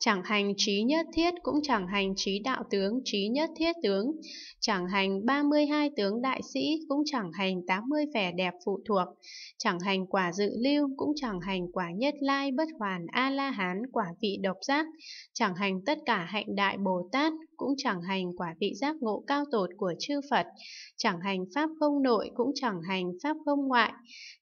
chẳng hành trí nhất thiết cũng chẳng hành trí đạo tướng trí nhất thiết tướng, chẳng hành 32 tướng đại sĩ cũng chẳng hành 80 vẻ đẹp phụ thuộc, chẳng hành quả dự lưu cũng chẳng hành quả nhất lai bất hoàn A-la-hán quả vị độc giác, chẳng hành tất cả hạnh đại Bồ-Tát cũng chẳng hành quả vị giác ngộ cao tột của chư Phật, chẳng hành pháp không nội cũng chẳng hành pháp không ngoại,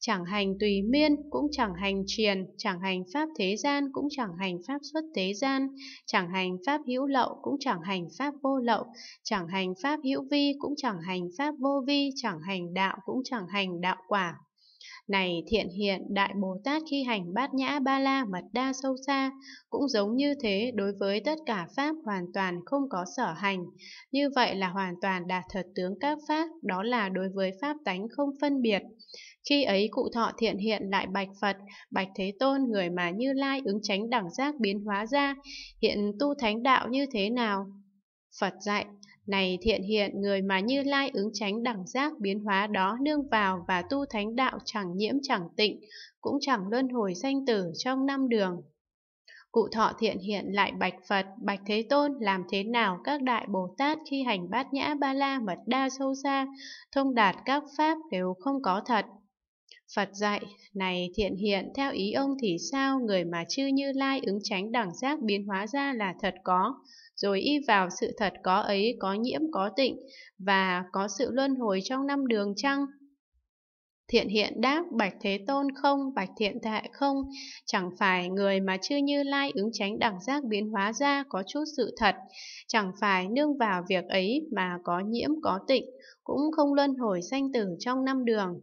chẳng hành tùy miên cũng chẳng hành triền, chẳng hành pháp thế gian cũng chẳng hành pháp xuất thế gian, gian, chẳng hành pháp hữu lậu cũng chẳng hành pháp vô lậu, chẳng hành pháp hữu vi cũng chẳng hành pháp vô vi, chẳng hành đạo cũng chẳng hành đạo quả. Này thiện hiện, Đại Bồ Tát khi hành bát nhã ba la mật đa sâu xa, cũng giống như thế đối với tất cả Pháp hoàn toàn không có sở hành. Như vậy là hoàn toàn đạt thật tướng các Pháp, đó là đối với Pháp tánh không phân biệt. Khi ấy cụ thọ thiện hiện lại bạch Phật, bạch Thế Tôn người mà Như Lai ứng tránh đẳng giác biến hóa ra, hiện tu thánh đạo như thế nào? Phật dạy, này thiện hiện người mà như lai ứng tránh đẳng giác biến hóa đó nương vào và tu thánh đạo chẳng nhiễm chẳng tịnh, cũng chẳng luân hồi sanh tử trong năm đường. Cụ thọ thiện hiện lại bạch Phật, bạch Thế Tôn làm thế nào các đại Bồ Tát khi hành bát nhã ba la mật đa sâu xa, thông đạt các pháp đều không có thật. Phật dạy, này thiện hiện, theo ý ông thì sao người mà chư như lai ứng tránh đẳng giác biến hóa ra là thật có, rồi y vào sự thật có ấy có nhiễm có tịnh, và có sự luân hồi trong năm đường trăng, Thiện hiện đáp bạch thế tôn không, bạch thiện thệ không, chẳng phải người mà chư như lai ứng tránh đẳng giác biến hóa ra có chút sự thật, chẳng phải nương vào việc ấy mà có nhiễm có tịnh, cũng không luân hồi sanh tử trong năm đường.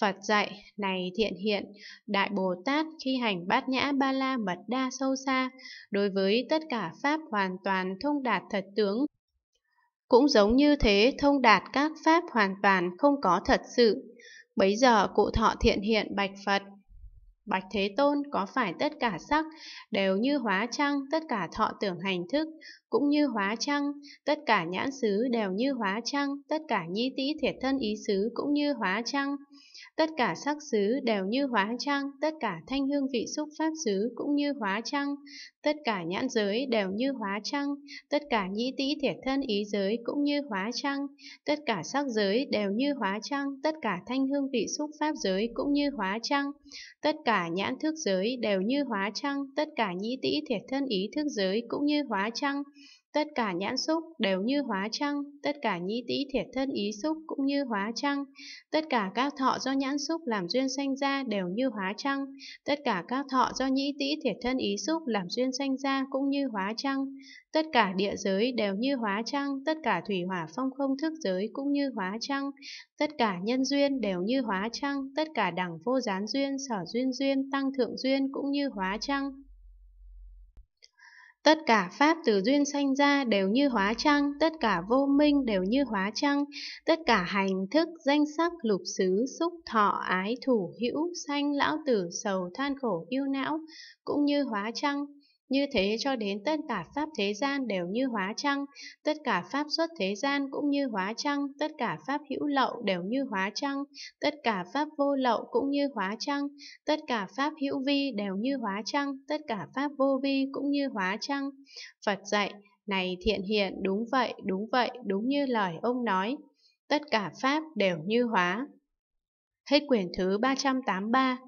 Phật dạy, này thiện hiện, Đại Bồ Tát khi hành bát nhã ba la mật đa sâu xa, đối với tất cả Pháp hoàn toàn thông đạt thật tướng. Cũng giống như thế thông đạt các Pháp hoàn toàn không có thật sự. Bấy giờ cụ thọ thiện hiện bạch Phật. Bạch Thế Tôn có phải tất cả sắc đều như hóa trăng, tất cả thọ tưởng hành thức cũng như hóa trăng, tất cả nhãn xứ đều như hóa trăng, tất cả nhi tĩ thiệt thân ý xứ cũng như hóa trăng, Tất cả sắc xứ đều như hóa trang, tất cả thanh hương vị xúc pháp xứ cũng như hóa trang, tất cả nhãn giới đều như hóa trang, tất cả nhĩ tĩ thiệt thân ý giới cũng như hóa trang, tất cả sắc giới đều như hóa trang, tất cả thanh hương vị xúc pháp giới cũng như hóa trang, tất cả nhãn thức giới đều như hóa trang, tất cả nhĩ tĩ thiệt thân ý thức giới cũng như hóa trang, Tất cả nhãn xúc đều như hóa trăng, tất cả nhĩ tĩ thiệt thân ý xúc cũng như hóa trăng, tất cả các thọ do nhãn xúc làm duyên sanh ra đều như hóa trăng, tất cả các thọ do nhĩ tĩ thiệt thân ý xúc làm duyên sanh ra cũng như hóa trăng, tất cả địa giới đều như hóa trăng, tất cả thủy hỏa phong không thức giới cũng như hóa trăng, tất cả nhân duyên đều như hóa trăng, tất cả đẳng vô gián duyên, sở duyên duyên, tăng thượng duyên cũng như hóa trăng. Tất cả pháp từ duyên sanh ra đều như hóa trăng, tất cả vô minh đều như hóa trăng, tất cả hành thức, danh sắc, lục xứ, xúc, thọ, ái, thủ, hữu, sanh, lão tử, sầu, than khổ, yêu não, cũng như hóa trăng. Như thế cho đến tất cả pháp thế gian đều như hóa trăng, tất cả pháp xuất thế gian cũng như hóa trăng, tất cả pháp hữu lậu đều như hóa trăng, tất cả pháp vô lậu cũng như hóa trăng, tất cả pháp hữu vi đều như hóa trăng, tất cả pháp vô vi cũng như hóa trăng. Phật dạy, này thiện hiện, đúng vậy, đúng vậy, đúng như lời ông nói. Tất cả pháp đều như hóa. Hết quyển thứ 383